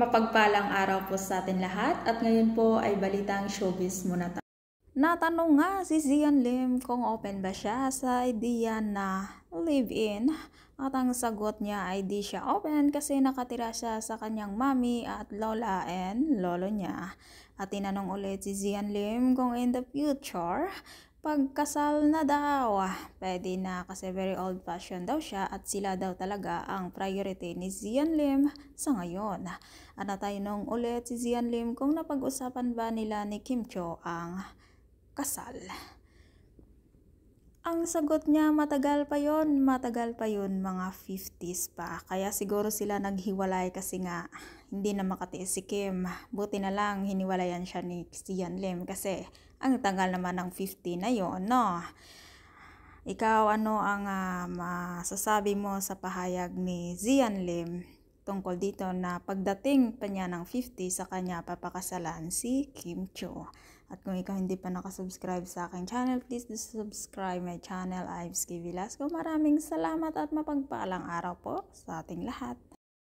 Mapagpalang araw po sa atin lahat at ngayon po ay balitang showbiz muna tayo. Natanong nga si Zian Lim kung open ba siya sa idea na live-in at ang sagot niya ay di siya open kasi nakatira siya sa kanyang mami at lola and lolo niya. At tinanong ulit si Zian Lim kung in the future pagkasal na daw. Ah, pwede na kasi very old fashion daw siya at sila daw talaga ang priority ni Zian Lim sa ngayon. At natayin ulit si Zian Lim kung napag-usapan ba nila ni Kim Cho ang kasal. Ang sagot niya, matagal pa yon, matagal pa yon, mga 50s pa. Kaya siguro sila naghiwalay kasi nga hindi na makatiis si Kim. Buti na lang hiniwalayan siya ni Sian Lim kasi ang tagal naman ng 50 na yon, no? Ikaw, ano ang uh, masasabi mo sa pahayag ni Zian Lim tungkol dito na pagdating pa niya ng 50 sa kanya papakasalan si Kim Cho? At kung ikaw hindi pa nakasubscribe sa akin channel, please do subscribe my channel, Ives K. Velasco. Maraming salamat at mapagpalang araw po sa ating lahat.